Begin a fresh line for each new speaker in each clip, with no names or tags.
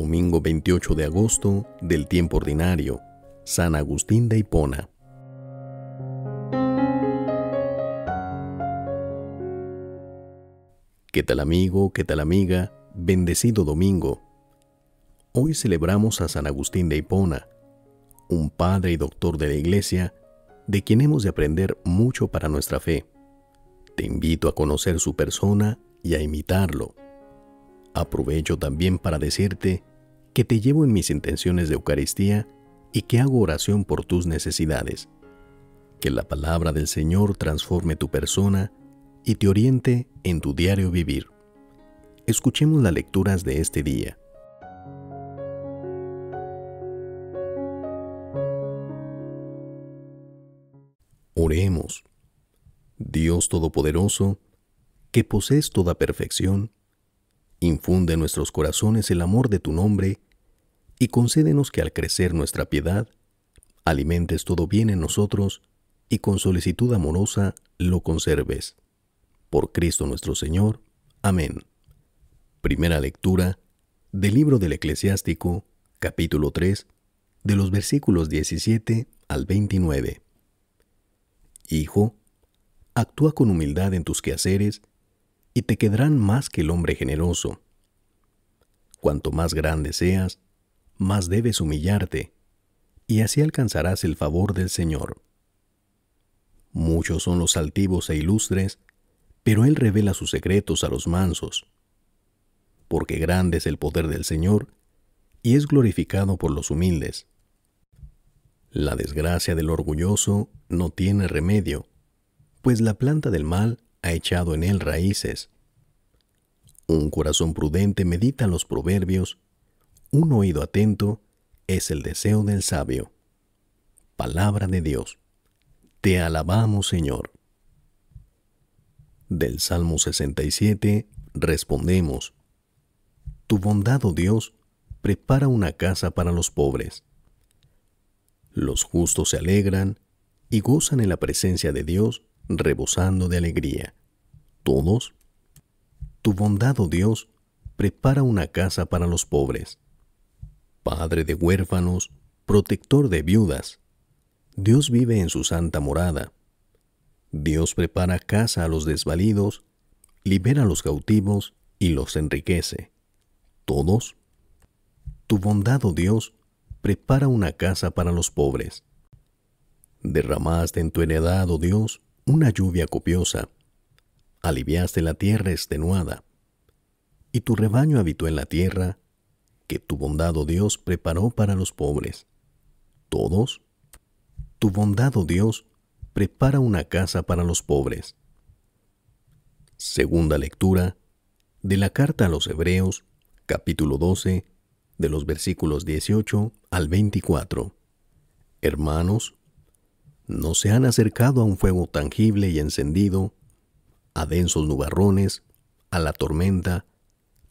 domingo 28 de agosto del tiempo ordinario, San Agustín de Hipona. ¿Qué tal amigo? ¿Qué tal amiga? Bendecido domingo. Hoy celebramos a San Agustín de Hipona, un padre y doctor de la Iglesia, de quien hemos de aprender mucho para nuestra fe. Te invito a conocer su persona y a imitarlo. Aprovecho también para decirte que te llevo en mis intenciones de Eucaristía y que hago oración por tus necesidades. Que la palabra del Señor transforme tu persona y te oriente en tu diario vivir. Escuchemos las lecturas de este día. Oremos. Dios Todopoderoso, que posees toda perfección, infunde en nuestros corazones el amor de tu nombre y concédenos que al crecer nuestra piedad, alimentes todo bien en nosotros y con solicitud amorosa lo conserves. Por Cristo nuestro Señor. Amén. Primera lectura del libro del Eclesiástico, capítulo 3, de los versículos 17 al 29. Hijo, actúa con humildad en tus quehaceres y te quedarán más que el hombre generoso. Cuanto más grande seas, mas debes humillarte, y así alcanzarás el favor del Señor. Muchos son los altivos e ilustres, pero Él revela sus secretos a los mansos. Porque grande es el poder del Señor, y es glorificado por los humildes. La desgracia del orgulloso no tiene remedio, pues la planta del mal ha echado en él raíces. Un corazón prudente medita los proverbios, un oído atento es el deseo del sabio. Palabra de Dios. Te alabamos, Señor. Del Salmo 67 respondemos, Tu bondad, oh Dios, prepara una casa para los pobres. Los justos se alegran y gozan en la presencia de Dios, rebosando de alegría. Todos, Tu bondad, oh Dios, prepara una casa para los pobres Padre de huérfanos, protector de viudas. Dios vive en su santa morada. Dios prepara casa a los desvalidos, libera a los cautivos y los enriquece. Todos. Tu bondad, oh Dios, prepara una casa para los pobres. Derramaste en tu heredad, oh Dios, una lluvia copiosa. Aliviaste la tierra extenuada. Y tu rebaño habitó en la tierra que tu bondad, oh Dios, preparó para los pobres. ¿Todos? Tu bondad, oh Dios, prepara una casa para los pobres. Segunda lectura de la carta a los Hebreos, capítulo 12, de los versículos 18 al 24. Hermanos, no se han acercado a un fuego tangible y encendido, a densos nubarrones, a la tormenta,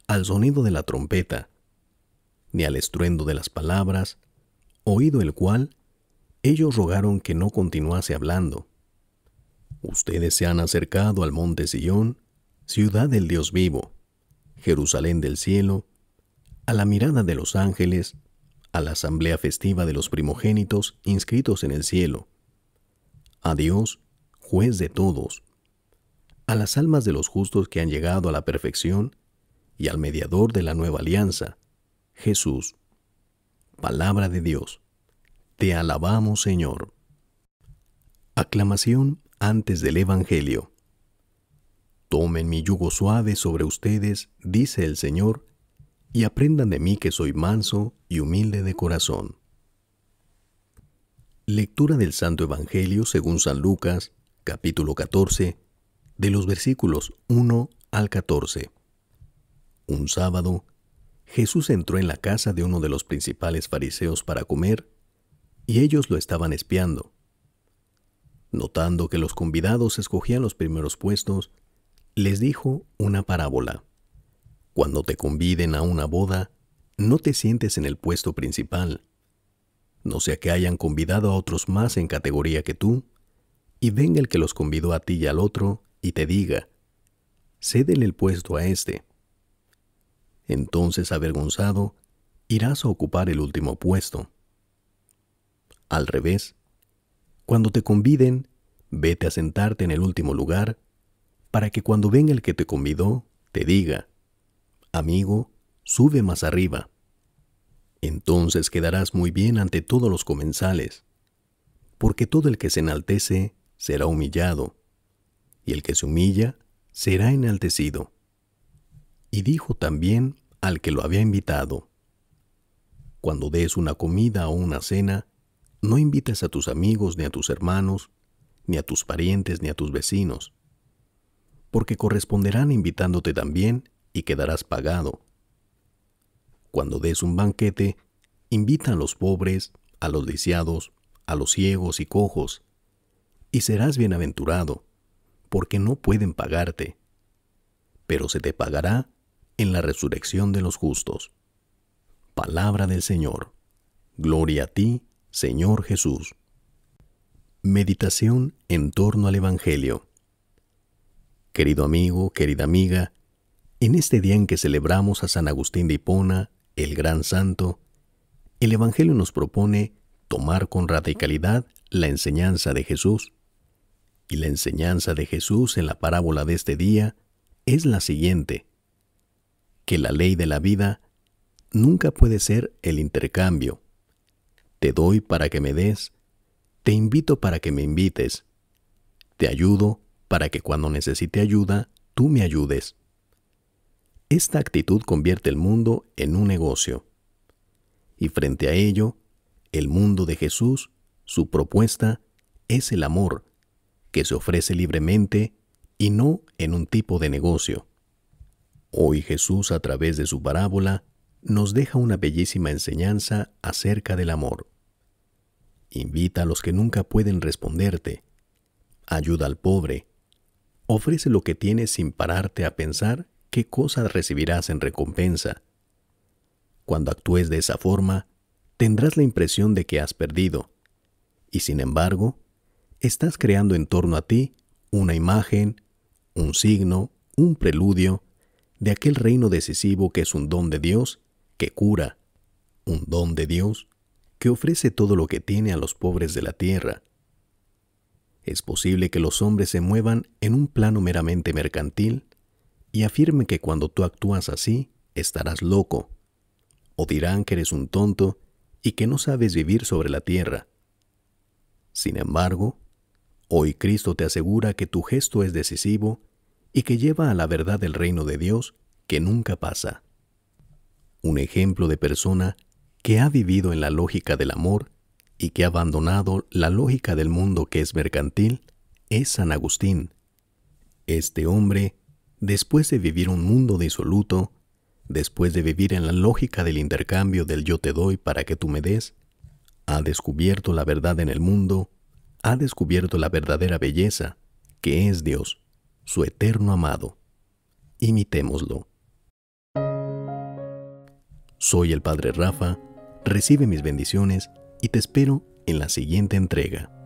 al sonido de la trompeta, ni al estruendo de las palabras, oído el cual, ellos rogaron que no continuase hablando. Ustedes se han acercado al monte Sillón, ciudad del Dios vivo, Jerusalén del cielo, a la mirada de los ángeles, a la asamblea festiva de los primogénitos inscritos en el cielo, a Dios, juez de todos, a las almas de los justos que han llegado a la perfección y al mediador de la nueva alianza, Jesús. Palabra de Dios. Te alabamos, Señor. Aclamación antes del Evangelio. Tomen mi yugo suave sobre ustedes, dice el Señor, y aprendan de mí que soy manso y humilde de corazón. Lectura del Santo Evangelio según San Lucas, capítulo 14, de los versículos 1 al 14. Un sábado, Jesús entró en la casa de uno de los principales fariseos para comer, y ellos lo estaban espiando. Notando que los convidados escogían los primeros puestos, les dijo una parábola. Cuando te conviden a una boda, no te sientes en el puesto principal, no sea que hayan convidado a otros más en categoría que tú, y venga el que los convidó a ti y al otro, y te diga, cédele el puesto a este entonces avergonzado, irás a ocupar el último puesto. Al revés, cuando te conviden, vete a sentarte en el último lugar, para que cuando venga el que te convidó, te diga, amigo, sube más arriba. Entonces quedarás muy bien ante todos los comensales, porque todo el que se enaltece será humillado, y el que se humilla será enaltecido y dijo también al que lo había invitado, Cuando des una comida o una cena, no invites a tus amigos ni a tus hermanos, ni a tus parientes ni a tus vecinos, porque corresponderán invitándote también y quedarás pagado. Cuando des un banquete, invita a los pobres, a los lisiados, a los ciegos y cojos, y serás bienaventurado, porque no pueden pagarte, pero se te pagará en la resurrección de los justos. Palabra del Señor. Gloria a ti, Señor Jesús. Meditación en torno al Evangelio. Querido amigo, querida amiga, en este día en que celebramos a San Agustín de Hipona, el gran santo, el Evangelio nos propone tomar con radicalidad la enseñanza de Jesús. Y la enseñanza de Jesús en la parábola de este día es la siguiente que la ley de la vida nunca puede ser el intercambio. Te doy para que me des, te invito para que me invites, te ayudo para que cuando necesite ayuda, tú me ayudes. Esta actitud convierte el mundo en un negocio. Y frente a ello, el mundo de Jesús, su propuesta, es el amor, que se ofrece libremente y no en un tipo de negocio. Hoy Jesús, a través de su parábola, nos deja una bellísima enseñanza acerca del amor. Invita a los que nunca pueden responderte. Ayuda al pobre. Ofrece lo que tienes sin pararte a pensar qué cosas recibirás en recompensa. Cuando actúes de esa forma, tendrás la impresión de que has perdido, y sin embargo, estás creando en torno a ti una imagen, un signo, un preludio, de aquel reino decisivo que es un don de Dios, que cura, un don de Dios, que ofrece todo lo que tiene a los pobres de la tierra. Es posible que los hombres se muevan en un plano meramente mercantil y afirmen que cuando tú actúas así, estarás loco, o dirán que eres un tonto y que no sabes vivir sobre la tierra. Sin embargo, hoy Cristo te asegura que tu gesto es decisivo y que lleva a la verdad del reino de Dios que nunca pasa. Un ejemplo de persona que ha vivido en la lógica del amor y que ha abandonado la lógica del mundo que es mercantil es San Agustín. Este hombre, después de vivir un mundo disoluto, después de vivir en la lógica del intercambio del yo te doy para que tú me des, ha descubierto la verdad en el mundo, ha descubierto la verdadera belleza, que es Dios su eterno amado. Imitémoslo. Soy el Padre Rafa, recibe mis bendiciones y te espero en la siguiente entrega.